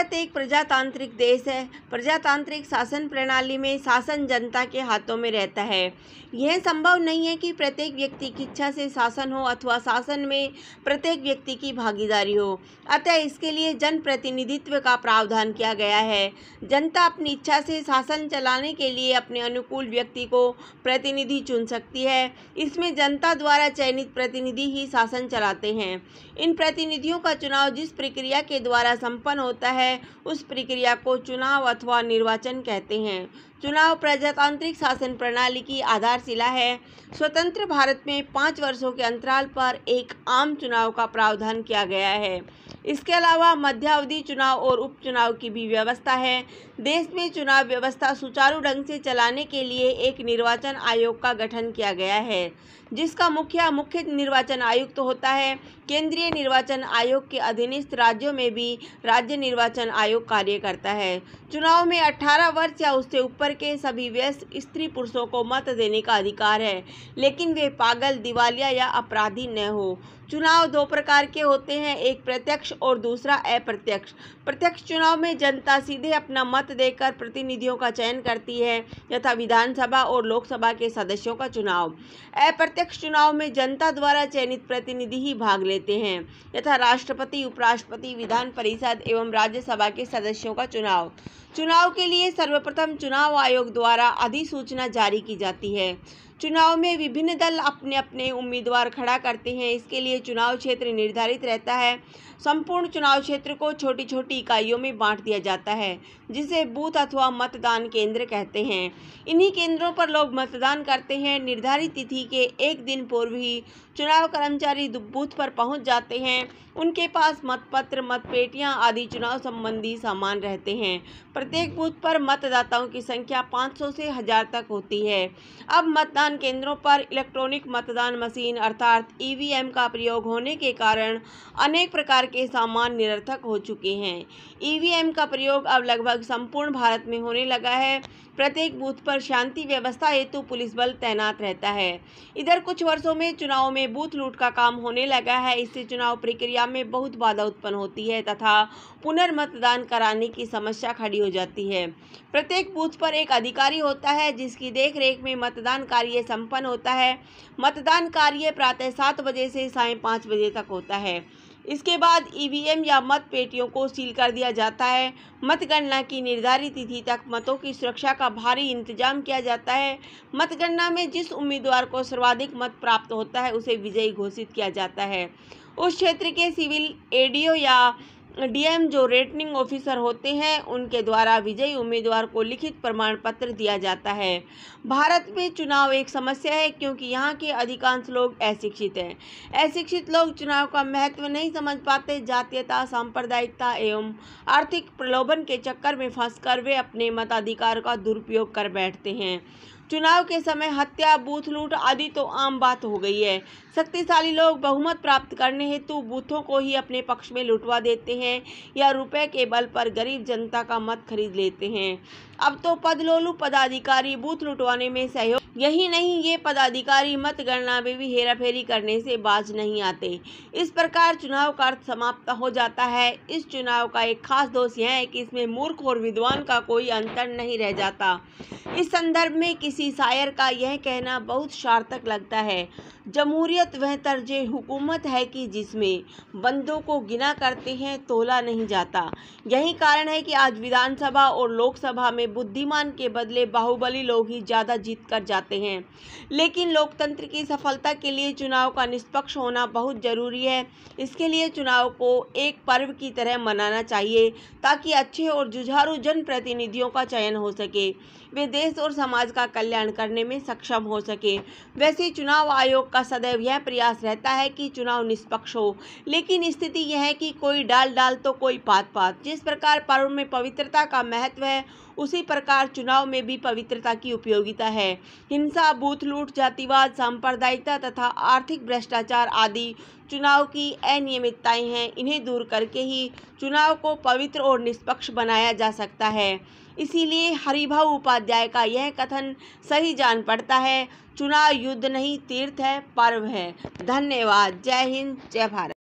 भारत एक प्रजातांत्रिक देश है प्रजातांत्रिक शासन प्रणाली में शासन जनता के हाथों में रहता है यह संभव नहीं है कि प्रत्येक व्यक्ति की इच्छा से शासन हो अथवा शासन में प्रत्येक व्यक्ति की भागीदारी हो अतः इसके लिए जनप्रतिनिधित्व का प्रावधान किया गया है जनता अपनी इच्छा से शासन चलाने के लिए अपने अनुकूल व्यक्ति को प्रतिनिधि चुन सकती है इसमें जनता द्वारा चयनित प्रतिनिधि ही शासन चलाते हैं इन प्रतिनिधियों का चुनाव जिस प्रक्रिया के द्वारा संपन्न होता है है उस प्रक्रिया को चुनाव अथवा निर्वाचन कहते हैं चुनाव प्रजातांत्रिक शासन प्रणाली की आधारशिला है स्वतंत्र भारत में पाँच वर्षों के अंतराल पर एक आम चुनाव का प्रावधान किया गया है इसके अलावा मध्यावधि चुनाव और उपचुनाव की भी व्यवस्था है देश में चुनाव व्यवस्था सुचारू ढंग से चलाने के लिए एक निर्वाचन आयोग का गठन किया गया है जिसका मुखिया मुख्य निर्वाचन आयुक्त तो होता है केंद्रीय निर्वाचन आयोग के अधीनस्थ राज्यों में भी राज्य निर्वाचन आयोग कार्य करता है चुनाव में 18 वर्ष या उससे ऊपर के सभी व्यस्त स्त्री पुरुषों को मत देने का अधिकार है लेकिन वे पागल दिवालिया या अपराधी न हो चुनाव दो प्रकार के होते हैं एक प्रत्यक्ष और दूसरा अप्रत्यक्ष प्रत्यक्ष चुनाव में जनता सीधे अपना मत देकर प्रतिनिधियों का चयन करती है यथा विधानसभा और लोकसभा के सदस्यों का चुनाव अप्रत्यक्ष चुनाव में जनता द्वारा चयनित प्रतिनिधि ही भाग लेते हैं यथा राष्ट्रपति उपराष्ट्रपति विधान परिषद एवं राज्यसभा के सदस्यों का चुनाव चुनाव के लिए सर्वप्रथम चुनाव आयोग द्वारा अधिसूचना जारी की जाती है चुनाव में विभिन्न दल अपने अपने उम्मीदवार खड़ा करते हैं इसके लिए चुनाव क्षेत्र निर्धारित रहता है संपूर्ण चुनाव क्षेत्र को छोटी छोटी इकाइयों में बांट दिया जाता है जिसे बूथ अथवा मतदान केंद्र कहते हैं इन्हीं केंद्रों पर लोग मतदान करते हैं निर्धारित तिथि के एक दिन पूर्व ही चुनाव कर्मचारी बूथ पर पहुंच जाते हैं उनके पास मतपत्र मतपेटियां आदि चुनाव संबंधी सामान रहते हैं प्रत्येक बूथ पर मतदाताओं की संख्या 500 से हजार तक होती है अब मतदान केंद्रों पर इलेक्ट्रॉनिक मतदान मशीन अर्थात ईवीएम का प्रयोग होने के कारण अनेक प्रकार के सामान निरर्थक हो चुके हैं ईवीएम का प्रयोग अब लगभग संपूर्ण भारत में होने लगा है प्रत्येक बूथ पर शांति व्यवस्था हेतु पुलिस बल तैनात रहता है इधर कुछ वर्षों में चुनाव में बूथ लूट का काम होने लगा है इससे चुनाव प्रक्रिया में बहुत बाधा उत्पन्न होती है तथा पुनर्मतदान कराने की समस्या खड़ी हो जाती है प्रत्येक बूथ पर एक अधिकारी होता है जिसकी देखरेख में मतदान कार्य संपन्न होता है मतदान कार्य प्रातः सात बजे से साय पाँच बजे तक होता है इसके बाद ईवीएम या मत पेटियों को सील कर दिया जाता है मतगणना की निर्धारित तिथि तक मतों की सुरक्षा का भारी इंतजाम किया जाता है मतगणना में जिस उम्मीदवार को सर्वाधिक मत प्राप्त होता है उसे विजयी घोषित किया जाता है उस क्षेत्र के सिविल एडीओ या डीएम जो रेटनिंग ऑफिसर होते हैं उनके द्वारा विजयी उम्मीदवार को लिखित प्रमाण पत्र दिया जाता है भारत में चुनाव एक समस्या है क्योंकि यहाँ के अधिकांश लोग अशिक्षित हैं अशिक्षित लोग चुनाव का महत्व नहीं समझ पाते जातीयता सांप्रदायिकता एवं आर्थिक प्रलोभन के चक्कर में फंस वे अपने मताधिकार का दुरुपयोग कर बैठते हैं चुनाव के समय हत्या बूथ लूट आदि तो आम बात हो गई है शक्तिशाली लोग बहुमत प्राप्त करने हेतु बूथों को ही अपने पक्ष में लुटवा देते हैं या रुपए के बल पर गरीब जनता का मत खरीद लेते हैं अब तो पदलोलू पदाधिकारी बूथ लुटवाने में सहयोग यही नहीं ये पदाधिकारी मतगणना में भी हेराफेरी करने से बाज नहीं आते इस प्रकार चुनाव का अर्थ समाप्त हो जाता है इस चुनाव का एक खास दोष यह है कि इसमें मूर्ख और विद्वान का कोई अंतर नहीं रह जाता इस संदर्भ में किसी शायर का यह कहना बहुत सार्थक लगता है जमहूरियत वह तर्ज हुकूमत है कि जिसमें बंदों को गिना करते हैं तोला नहीं जाता यही कारण है कि आज विधानसभा और लोकसभा में बुद्धिमान के बदले बाहुबली लोग ही ज़्यादा जीत कर जाते हैं लेकिन लोकतंत्र की सफलता के लिए चुनाव का निष्पक्ष होना बहुत ज़रूरी है इसके लिए चुनाव को एक पर्व की तरह मनाना चाहिए ताकि अच्छे और जुझारू जनप्रतिनिधियों का चयन हो सके वे देश और समाज का कल्याण करने में सक्षम हो सके वैसे चुनाव आयोग का सदैव यह प्रयास रहता है कि चुनाव निष्पक्ष हो लेकिन स्थिति यह है कि कोई डाल डाल तो कोई पात पात जिस प्रकार पर्व में पवित्रता का महत्व है उसी प्रकार चुनाव में भी पवित्रता की उपयोगिता है हिंसा बूथ लूट जातिवाद सांप्रदायिकता तथा आर्थिक भ्रष्टाचार आदि चुनाव की अनियमितताएं हैं इन्हें दूर करके ही चुनाव को पवित्र और निष्पक्ष बनाया जा सकता है इसीलिए हरिभा उपाध्याय का यह कथन सही जान पड़ता है चुनाव युद्ध नहीं तीर्थ है पर्व है धन्यवाद जय हिंद जय भारत